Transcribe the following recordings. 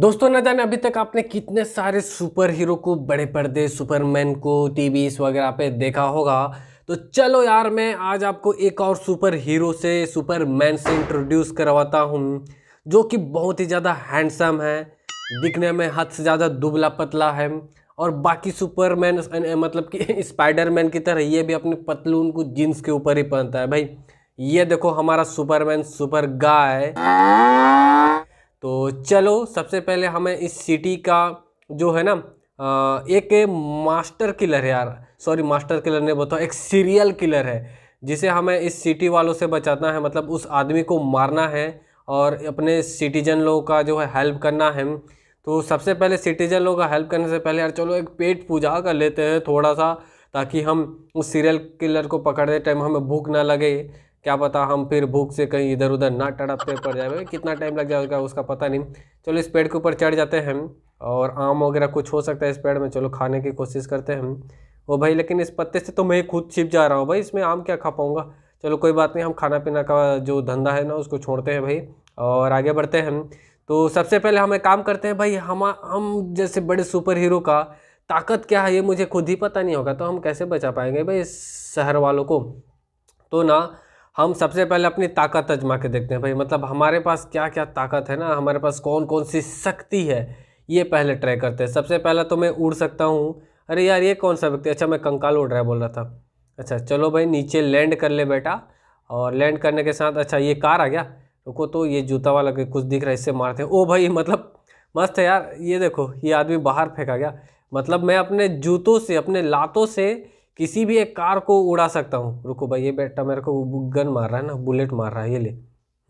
दोस्तों न जाने अभी तक आपने कितने सारे सुपर हीरो को बड़े पर्दे सुपरमैन को टीवी वगैरह पे देखा होगा तो चलो यार मैं आज आपको एक और सुपर हीरो से सुपरमैन से इंट्रोड्यूस करवाता हूँ जो कि बहुत ही ज़्यादा हैंडसम है दिखने में हद से ज़्यादा दुबला पतला है और बाकी सुपरमैन मतलब कि स्पाइडरमैन की तरह ये भी अपने पतलून को जीन्स के ऊपर ही पहनता है भाई ये देखो हमारा सुपरमैन सुपर गाय तो चलो सबसे पहले हमें इस सिटी का जो है ना एक मास्टर किलर है यार सॉरी मास्टर किलर ने बताओ एक सीरियल किलर है जिसे हमें इस सिटी वालों से बचाना है मतलब उस आदमी को मारना है और अपने सिटीजन लोगों का जो है हेल्प करना है तो सबसे पहले सिटीजन लोगों का हेल्प करने से पहले यार चलो एक पेट पूजा कर लेते हैं थोड़ा सा ताकि हम उस सीरियल किलर को पकड़ते टाइम हमें भूख ना लगे क्या पता हम फिर भूख से कहीं इधर उधर ना टड़पते पड़ जाए कितना टाइम लग जाएगा उसका पता नहीं चलो इस पेड़ के ऊपर चढ़ जाते हैं और आम वगैरह कुछ हो सकता है इस पेड़ में चलो खाने की कोशिश करते हैं वो भाई लेकिन इस पत्ते से तो मैं खुद छिप जा रहा हूँ भाई इसमें आम क्या खा पाऊँगा चलो कोई बात नहीं हम खाना पीना का जो धंधा है ना उसको छोड़ते हैं भाई और आगे बढ़ते हैं तो सबसे पहले हम एक काम करते हैं भाई हम हम जैसे बड़े सुपर हीरो का ताकत क्या है ये मुझे खुद ही पता नहीं होगा तो हम कैसे बचा पाएंगे भाई इस शहर वालों को तो ना हम सबसे पहले अपनी ताकत आजमा के देखते हैं भाई मतलब हमारे पास क्या क्या ताकत है ना हमारे पास कौन कौन सी शक्ति है ये पहले ट्राई करते हैं सबसे पहला तो मैं उड़ सकता हूँ अरे यार ये कौन सा व्यक्ति अच्छा मैं कंकाल उड़ रहा है बोल रहा था अच्छा चलो भाई नीचे लैंड कर ले बेटा और लैंड करने के साथ अच्छा ये कार आ गया रुको तो ये जूता वाला कुछ दिख रहा है इससे मारते हैं ओ भाई मतलब मस्त है यार ये देखो ये आदमी बाहर फेंका गया मतलब मैं अपने जूतों से अपने लातों से किसी भी एक कार को उड़ा सकता हूँ रुको भाई ये बेटा मेरे को गन मार रहा है ना बुलेट मार रहा है ये ले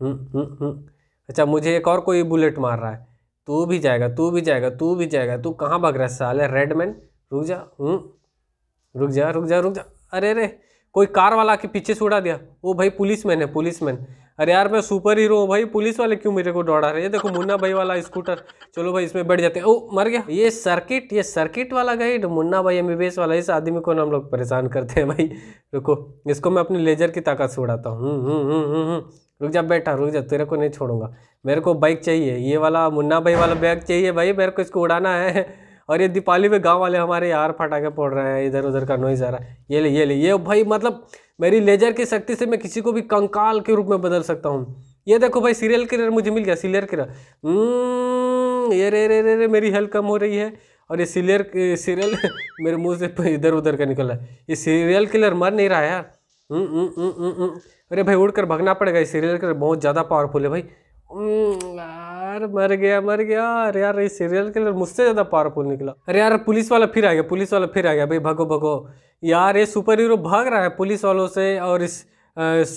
हुँ, हुँ, हुँ। अच्छा मुझे एक और कोई बुलेट मार रहा है तू भी जाएगा तू भी जाएगा तू भी जाएगा तू कहाँ भाग रहा है साले रेडमैन रुक जा हम्म। रुक जा रुक जा रुक जा अरे अरे कोई कार वाला के पीछे से उड़ा दिया वो भाई पुलिस मैन है पुलिस मैन अरे यार मैं सुपर हीरो हूँ भाई पुलिस वाले क्यों मेरे को दौड़ा रहे ये देखो मुन्ना भाई वाला स्कूटर चलो भाई इसमें बैठ जाते हैं ओ मर गया ये सर्किट ये सर्किट वाला गाइड मुन्ना भाई एम वाला इस आदमी को ना हम लोग परेशान करते हैं भाई रुको इसको मैं अपनी लेजर की ताकत से उड़ाता हूँ हम्म, हम्म, हम्म, रुक जा बैठा रुक जा तेरे को नहीं छोड़ूंगा मेरे को बाइक चाहिए ये वाला मुन्ना भाई वाला बैग चाहिए भाई मेरे को इसको उड़ाना है और ये दीपाली में गांव वाले हमारे यार फटाखे फोड़ रहे हैं इधर उधर का नोइज आ रहा है ये ले ये ले ये भाई मतलब मेरी लेजर की शक्ति से मैं किसी को भी कंकाल के रूप में बदल सकता हूँ ये देखो भाई सीरियल किलर मुझे मिल गया सीरियल किलर हम्म, ये रे रे रे रे मेरी हेल्थ कम हो रही है और ये सीरियल सीरियल मेरे मुंह से इधर उधर का निकल रहा है ये सीरियल किलर मर नहीं रहा है यार हम्म, हम्म, अरे भाई उड़कर भगना पड़ेगा ये सीरियल किलर बहुत ज़्यादा पावरफुल है भाई यार मर गया मर गया अरे यार ये सीरियल किलर मुझसे ज़्यादा पावरफुल निकला अरे यार पुलिस वाला फिर आ गया पुलिस वाला फिर आ गया भाई भगो भगो यार ये सुपर हीरो भाग रहा है पुलिस वालों से और इस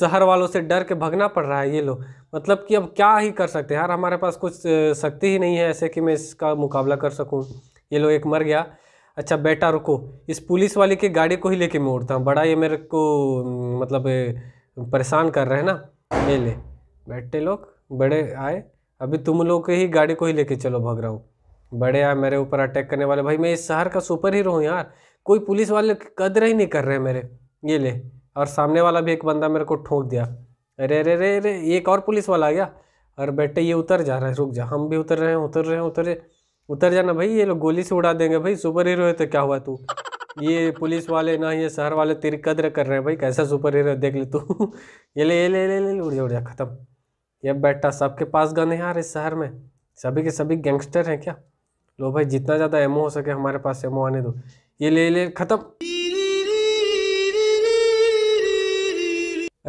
शहर वालों से डर के भागना पड़ रहा है ये लोग मतलब कि अब क्या ही कर सकते हैं यार हमारे पास कुछ शक्ति ही नहीं है ऐसे कि मैं इसका मुकाबला कर सकूँ ये लोग एक मर गया अच्छा बेटा रुको इस पुलिस वाले की गाड़ी को ही लेके मैं उड़ता हूँ बड़ा ये मेरे को मतलब परेशान कर रहे हैं ना ले ले बैठे लोग बड़े आए अभी तुम लोग के ही गाड़ी को ही लेके चलो भाग रहा हूँ बड़े यार मेरे ऊपर अटैक करने वाले भाई मैं इस शहर का सुपर हीरो हूँ यार कोई पुलिस वाले कदर ही नहीं कर रहे मेरे ये ले और सामने वाला भी एक बंदा मेरे को ठोक दिया अरे अरे अरे अरे एक और पुलिस वाला आ गया और बेटे ये उतर जा रहा है रुक जा हम भी उतर रहे हैं उतर रहे हैं उतर रहे उतर जाना भाई ये लोग गोली से उड़ा देंगे भाई सुपर हीरो है तो क्या हुआ तू ये पुलिस वाले ना ये शहर वाले तेरी कदर कर रहे हैं भाई कैसा सुपर हीरो देख ले तू ये ले ये ले ले ले उड़ जा उड़ जा खत्म ये बेटा सबके पास गन है यार इस शहर में सभी के सभी गैंगस्टर हैं क्या लो भाई जितना ज़्यादा एमओ हो सके हमारे पास एमओ आने दो ये ले ले ख़त्म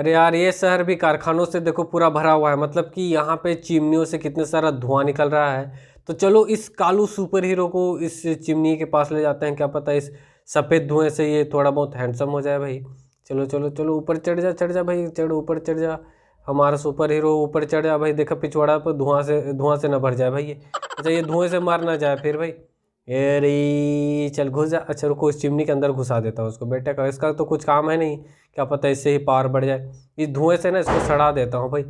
अरे यार ये शहर भी कारखानों से देखो पूरा भरा हुआ है मतलब कि यहाँ पे चिमनियों से कितने सारा धुआं निकल रहा है तो चलो इस कालू सुपर हीरो को इस चिमनी के पास ले जाते हैं क्या पता इस सफ़ेद धुएं से ये थोड़ा बहुत हैंडसम हो जाए भाई चलो चलो चलो ऊपर चढ़ जा चढ़ जा भाई चढ़ ऊपर चढ़ जा हमारा सुपर हीरो ऊपर चढ़ जाए भाई देखा पिछवाड़ा पर धुआं से धुआं से ना भर जाए भाई ये अच्छा ये धुएं से मार ना जाए फिर भाई अरे चल घुस जा अच्छा रुको इस चिमनी के अंदर घुसा देता हूँ उसको बेटा का इसका तो कुछ काम है नहीं क्या पता इससे ही पावर बढ़ जाए इस धुएं से ना इसको सड़ा देता हूँ भाई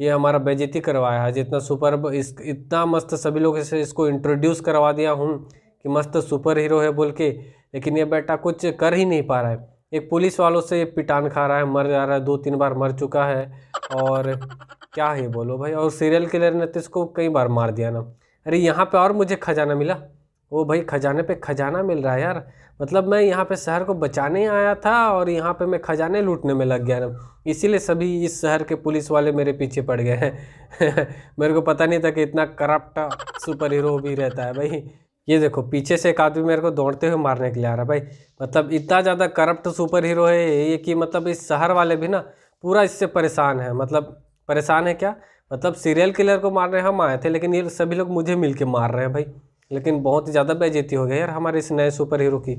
ये हमारा बेजती करवाया है जितना सुपर इस इतना मस्त सभी लोग इसे इसको इंट्रोड्यूस करवा दिया हूँ कि मस्त सुपर हीरो है बोल के लेकिन ये बेटा कुछ कर ही नहीं पा रहा है एक पुलिस वालों से पिटान खा रहा है मर जा रहा है दो तीन बार मर चुका है और क्या है बोलो भाई और सीरियल किलर ने तो इसको कई बार मार दिया ना अरे यहाँ पे और मुझे खजाना मिला वो भाई खजाने पे खजाना मिल रहा है यार मतलब मैं यहाँ पे शहर को बचाने आया था और यहाँ पे मैं खजाने लूटने में लग गया ना इसीलिए सभी इस शहर के पुलिस वाले मेरे पीछे पड़ गए हैं मेरे को पता नहीं था कि इतना करप्ट सुपर हीरो भी रहता है भाई ये देखो पीछे से एक आदमी मेरे को दौड़ते हुए मारने के लिए आ रहा है भाई मतलब इतना ज़्यादा करप्ट सुपर हीरो है ये कि मतलब इस शहर वाले भी ना पूरा इससे परेशान है मतलब परेशान है क्या मतलब सीरियल किलर को मारने हम आए थे लेकिन ये सभी लोग मुझे मिल के मार रहे हैं भाई लेकिन बहुत ही ज़्यादा बेजेती हो गई यार हमारे इस नए सुपर हीरो की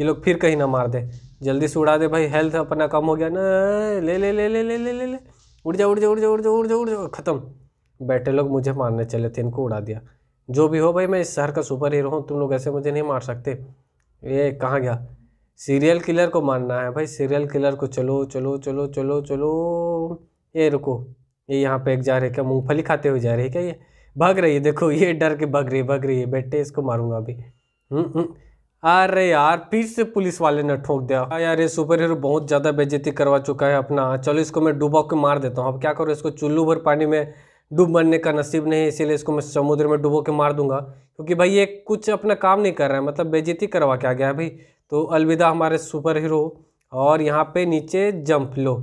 ये लोग फिर कहीं ना मार दे जल्दी से उड़ा दे भाई हेल्थ अपना कम हो गया न ले ले ले ले ले ले ले ले उड़ जा उड़ जा उड़ जा उड़ जा उड़ जा उड़ जा खत्म बैठे लोग मुझे मारने चले थे इनको उड़ा दिया जो भी हो भाई मैं इस शहर का सुपर हीरो हूँ तुम लोग ऐसे मुझे नहीं मार सकते ये कहाँ गया सीरियल किलर को मारना है भाई सीरियल किलर को चलो चलो चलो चलो चलो ये रुको ये यहाँ पे एक जा रहे क्या मूँगफली खाते हुए जा रही है क्या ये भाग रही है देखो ये डर के भाग रही है भाग रही है बेटे इसको मारूंगा अभी हम्म, हम्म। अरे यार फिर से पुलिस वाले ने ठोक दिया हाँ यार ये सुपर हीरो बहुत ज़्यादा बेजती करवा चुका है अपना चलो इसको मैं डुबा के मार देता हूँ अब क्या करो इसको चुल्लू भर पानी में डूब मरने का नसीब नहीं है इसीलिए इसको मैं समुद्र में डूबो के मार दूंगा क्योंकि भाई ये कुछ अपना काम नहीं कर रहा है मतलब बेजती करवा के आ गया है भाई तो अलविदा हमारे सुपर हीरो और यहाँ पे नीचे जंप लो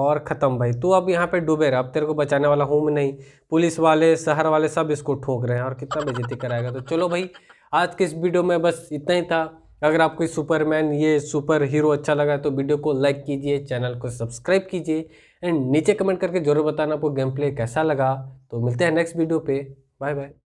और ख़त्म भाई तू अब यहाँ पे डूबे रहा अब तेरे को बचाने वाला हूँ मैं नहीं पुलिस वाले शहर वाले सब इसको ठोक रहे हैं और कितना बेजती कराएगा तो चलो भाई आज के इस वीडियो में बस इतना ही था अगर आपको सुपरमैन ये सुपर हीरो अच्छा लगा है तो वीडियो को लाइक कीजिए चैनल को सब्सक्राइब कीजिए एंड नीचे कमेंट करके जरूर बताना आपको गेम प्ले कैसा लगा तो मिलते हैं नेक्स्ट वीडियो पे बाय बाय